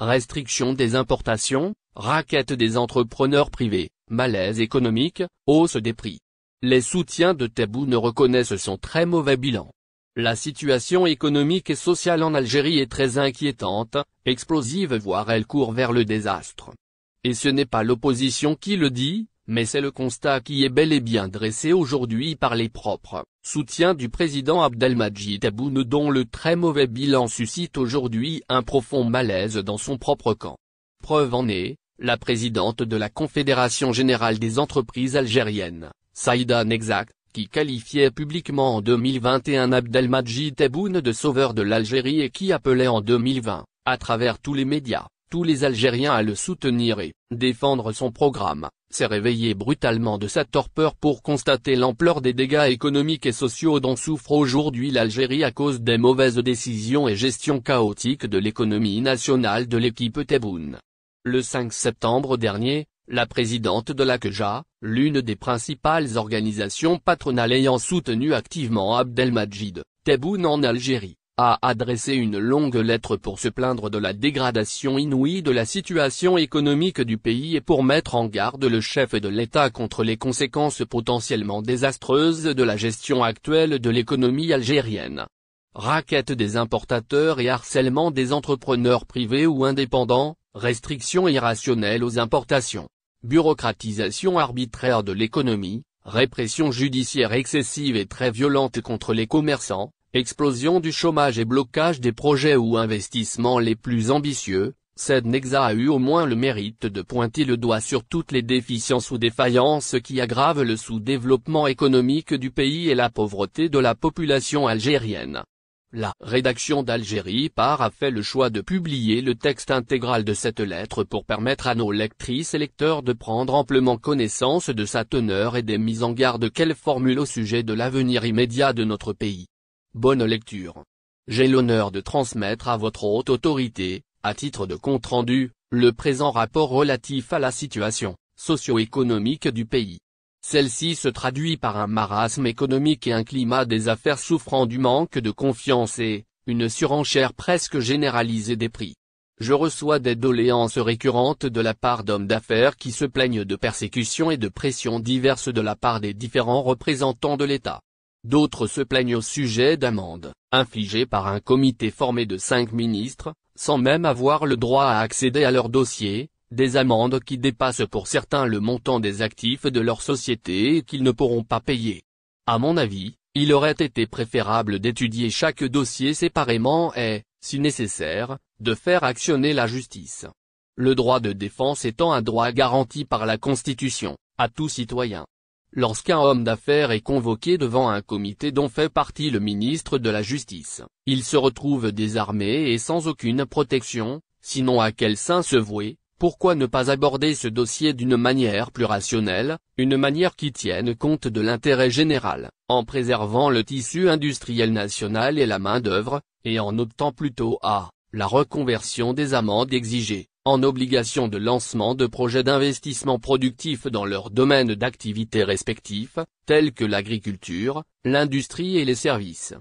Restriction des importations, raquette des entrepreneurs privés, malaise économique, hausse des prix. Les soutiens de Tabou ne reconnaissent son très mauvais bilan. La situation économique et sociale en Algérie est très inquiétante, explosive voire elle court vers le désastre. Et ce n'est pas l'opposition qui le dit, mais c'est le constat qui est bel et bien dressé aujourd'hui par les propres soutiens du président Abdelmajid Aboune dont le très mauvais bilan suscite aujourd'hui un profond malaise dans son propre camp. Preuve en est, la présidente de la Confédération Générale des Entreprises Algériennes, Saïda Nexak, qui qualifiait publiquement en 2021 Abdelmajid Aboune de sauveur de l'Algérie et qui appelait en 2020, à travers tous les médias, tous les Algériens à le soutenir et défendre son programme s'est réveillé brutalement de sa torpeur pour constater l'ampleur des dégâts économiques et sociaux dont souffre aujourd'hui l'Algérie à cause des mauvaises décisions et gestion chaotique de l'économie nationale de l'équipe Tebboune. Le 5 septembre dernier, la présidente de la l'une des principales organisations patronales ayant soutenu activement Abdelmajid, Tebboune en Algérie, a adressé une longue lettre pour se plaindre de la dégradation inouïe de la situation économique du pays et pour mettre en garde le chef de l'État contre les conséquences potentiellement désastreuses de la gestion actuelle de l'économie algérienne. Raquette des importateurs et harcèlement des entrepreneurs privés ou indépendants, restrictions irrationnelles aux importations, bureaucratisation arbitraire de l'économie, répression judiciaire excessive et très violente contre les commerçants, Explosion du chômage et blocage des projets ou investissements les plus ambitieux, Nexa a eu au moins le mérite de pointer le doigt sur toutes les déficiences ou défaillances qui aggravent le sous-développement économique du pays et la pauvreté de la population algérienne. La rédaction d'Algérie Par a fait le choix de publier le texte intégral de cette lettre pour permettre à nos lectrices et lecteurs de prendre amplement connaissance de sa teneur et des mises en garde qu'elle formule au sujet de l'avenir immédiat de notre pays. Bonne lecture. J'ai l'honneur de transmettre à votre haute autorité, à titre de compte-rendu, le présent rapport relatif à la situation socio-économique du pays. Celle-ci se traduit par un marasme économique et un climat des affaires souffrant du manque de confiance et, une surenchère presque généralisée des prix. Je reçois des doléances récurrentes de la part d'hommes d'affaires qui se plaignent de persécutions et de pressions diverses de la part des différents représentants de l'État. D'autres se plaignent au sujet d'amendes, infligées par un comité formé de cinq ministres, sans même avoir le droit à accéder à leurs dossier, des amendes qui dépassent pour certains le montant des actifs de leur société et qu'ils ne pourront pas payer. À mon avis, il aurait été préférable d'étudier chaque dossier séparément et, si nécessaire, de faire actionner la justice. Le droit de défense étant un droit garanti par la Constitution, à tout citoyen. Lorsqu'un homme d'affaires est convoqué devant un comité dont fait partie le ministre de la Justice, il se retrouve désarmé et sans aucune protection, sinon à quel saint se vouer, pourquoi ne pas aborder ce dossier d'une manière plus rationnelle, une manière qui tienne compte de l'intérêt général, en préservant le tissu industriel national et la main-d'œuvre, et en optant plutôt à la reconversion des amendes exigées, en obligation de lancement de projets d'investissement productifs dans leurs domaines d'activité respectifs, tels que l'agriculture, l'industrie et les services.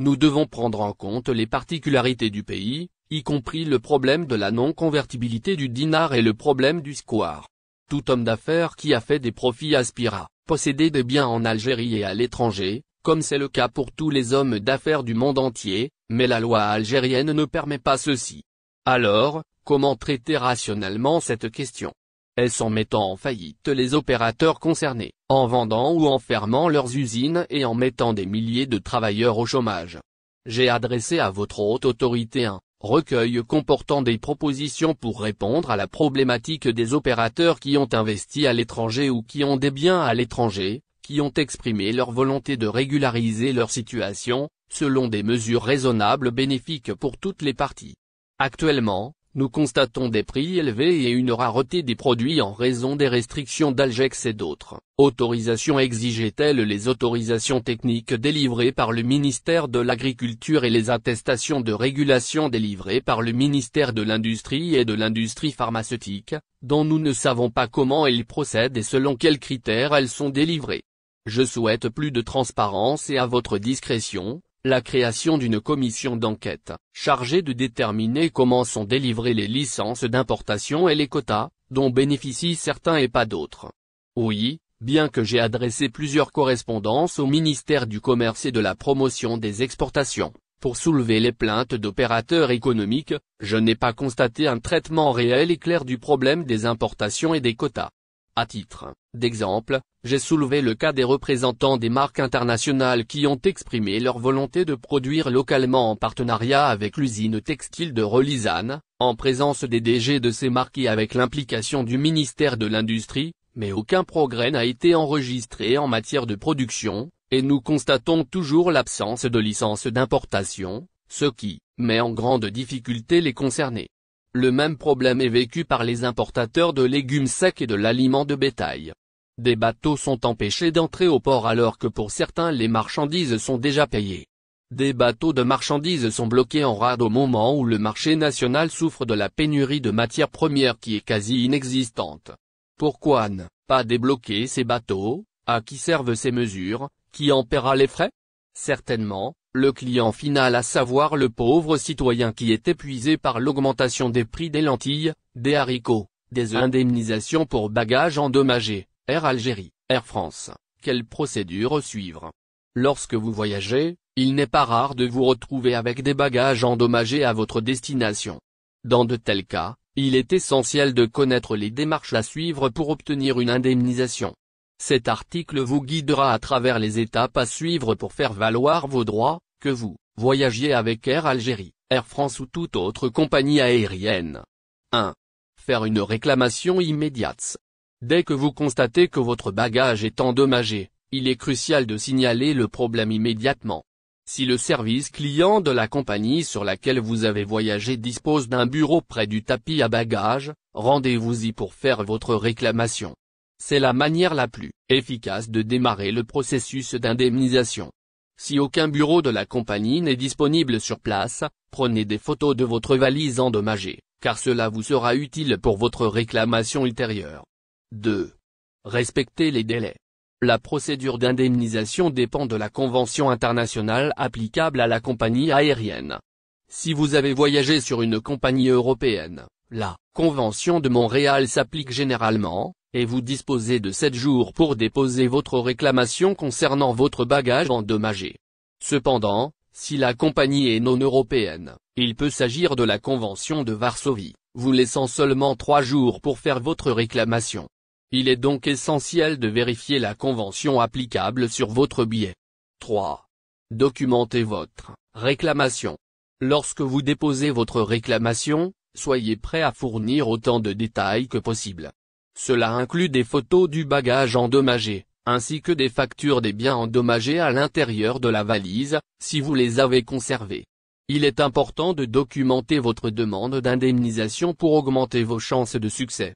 Nous devons prendre en compte les particularités du pays, y compris le problème de la non-convertibilité du dinar et le problème du square. Tout homme d'affaires qui a fait des profits aspira posséder des biens en Algérie et à l'étranger, comme c'est le cas pour tous les hommes d'affaires du monde entier, mais la loi algérienne ne permet pas ceci. Alors, Comment traiter rationnellement cette question Est-ce en mettant en faillite les opérateurs concernés, en vendant ou en fermant leurs usines et en mettant des milliers de travailleurs au chômage J'ai adressé à votre haute autorité un recueil comportant des propositions pour répondre à la problématique des opérateurs qui ont investi à l'étranger ou qui ont des biens à l'étranger, qui ont exprimé leur volonté de régulariser leur situation, selon des mesures raisonnables bénéfiques pour toutes les parties. Actuellement, nous constatons des prix élevés et une rareté des produits en raison des restrictions d'Algex et d'autres. Autorisations exigeaient telles les autorisations techniques délivrées par le ministère de l'Agriculture et les attestations de régulation délivrées par le ministère de l'Industrie et de l'Industrie pharmaceutique, dont nous ne savons pas comment elles procèdent et selon quels critères elles sont délivrées. Je souhaite plus de transparence et à votre discrétion, la création d'une commission d'enquête, chargée de déterminer comment sont délivrées les licences d'importation et les quotas, dont bénéficient certains et pas d'autres. Oui, bien que j'ai adressé plusieurs correspondances au ministère du Commerce et de la Promotion des Exportations, pour soulever les plaintes d'opérateurs économiques, je n'ai pas constaté un traitement réel et clair du problème des importations et des quotas. À titre d'exemple, j'ai soulevé le cas des représentants des marques internationales qui ont exprimé leur volonté de produire localement en partenariat avec l'usine textile de Relisane, en présence des DG de ces marques et avec l'implication du ministère de l'Industrie, mais aucun progrès n'a été enregistré en matière de production, et nous constatons toujours l'absence de licence d'importation, ce qui met en grande difficulté les concernés. Le même problème est vécu par les importateurs de légumes secs et de l'aliment de bétail. Des bateaux sont empêchés d'entrer au port alors que pour certains les marchandises sont déjà payées. Des bateaux de marchandises sont bloqués en rade au moment où le marché national souffre de la pénurie de matières premières qui est quasi inexistante. Pourquoi ne pas débloquer ces bateaux, à qui servent ces mesures, qui en paiera les frais Certainement, le client final à savoir le pauvre citoyen qui est épuisé par l'augmentation des prix des lentilles, des haricots, des indemnisations pour bagages endommagés, Air Algérie, Air France, quelle procédure suivre Lorsque vous voyagez, il n'est pas rare de vous retrouver avec des bagages endommagés à votre destination. Dans de tels cas, il est essentiel de connaître les démarches à suivre pour obtenir une indemnisation. Cet article vous guidera à travers les étapes à suivre pour faire valoir vos droits, que vous voyagiez avec Air Algérie, Air France ou toute autre compagnie aérienne. 1. Faire une réclamation immédiate. Dès que vous constatez que votre bagage est endommagé, il est crucial de signaler le problème immédiatement. Si le service client de la compagnie sur laquelle vous avez voyagé dispose d'un bureau près du tapis à bagages, rendez-vous-y pour faire votre réclamation. C'est la manière la plus efficace de démarrer le processus d'indemnisation. Si aucun bureau de la compagnie n'est disponible sur place, prenez des photos de votre valise endommagée, car cela vous sera utile pour votre réclamation ultérieure. 2. Respectez les délais. La procédure d'indemnisation dépend de la convention internationale applicable à la compagnie aérienne. Si vous avez voyagé sur une compagnie européenne, la Convention de Montréal s'applique généralement, et vous disposez de 7 jours pour déposer votre réclamation concernant votre bagage endommagé. Cependant, si la compagnie est non européenne, il peut s'agir de la Convention de Varsovie, vous laissant seulement 3 jours pour faire votre réclamation. Il est donc essentiel de vérifier la convention applicable sur votre billet. 3. Documentez votre réclamation. Lorsque vous déposez votre réclamation, soyez prêt à fournir autant de détails que possible. Cela inclut des photos du bagage endommagé, ainsi que des factures des biens endommagés à l'intérieur de la valise, si vous les avez conservés. Il est important de documenter votre demande d'indemnisation pour augmenter vos chances de succès.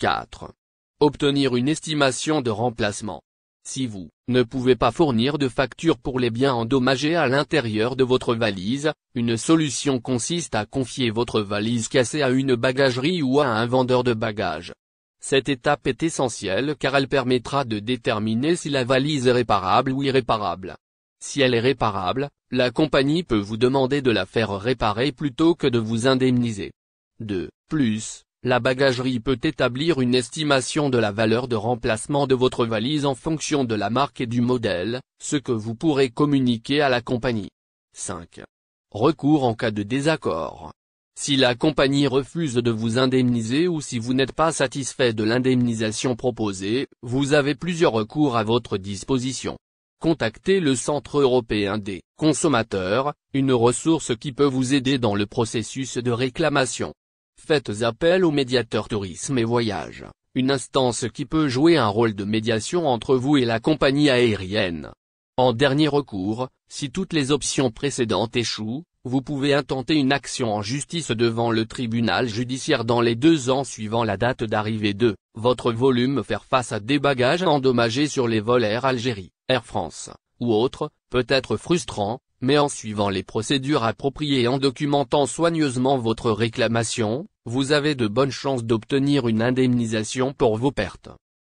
4. Obtenir une estimation de remplacement. Si vous ne pouvez pas fournir de factures pour les biens endommagés à l'intérieur de votre valise, une solution consiste à confier votre valise cassée à une bagagerie ou à un vendeur de bagages. Cette étape est essentielle car elle permettra de déterminer si la valise est réparable ou irréparable. Si elle est réparable, la compagnie peut vous demander de la faire réparer plutôt que de vous indemniser. 2. plus, la bagagerie peut établir une estimation de la valeur de remplacement de votre valise en fonction de la marque et du modèle, ce que vous pourrez communiquer à la compagnie. 5. Recours en cas de désaccord. Si la compagnie refuse de vous indemniser ou si vous n'êtes pas satisfait de l'indemnisation proposée, vous avez plusieurs recours à votre disposition. Contactez le Centre européen des consommateurs, une ressource qui peut vous aider dans le processus de réclamation. Faites appel au médiateur tourisme et voyage, une instance qui peut jouer un rôle de médiation entre vous et la compagnie aérienne. En dernier recours, si toutes les options précédentes échouent, vous pouvez intenter une action en justice devant le tribunal judiciaire dans les deux ans suivant la date d'arrivée de votre volume faire face à des bagages endommagés sur les vols Air Algérie, Air France, ou autres, peut être frustrant, mais en suivant les procédures appropriées et en documentant soigneusement votre réclamation, vous avez de bonnes chances d'obtenir une indemnisation pour vos pertes.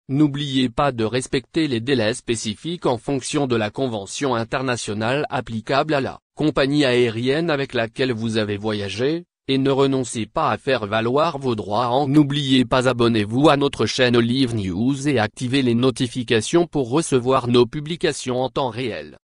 N'oubliez pas de respecter les délais spécifiques en fonction de la convention internationale applicable à la compagnie aérienne avec laquelle vous avez voyagé, et ne renoncez pas à faire valoir vos droits en n'oubliez pas abonnez-vous à notre chaîne Olive News et activez les notifications pour recevoir nos publications en temps réel.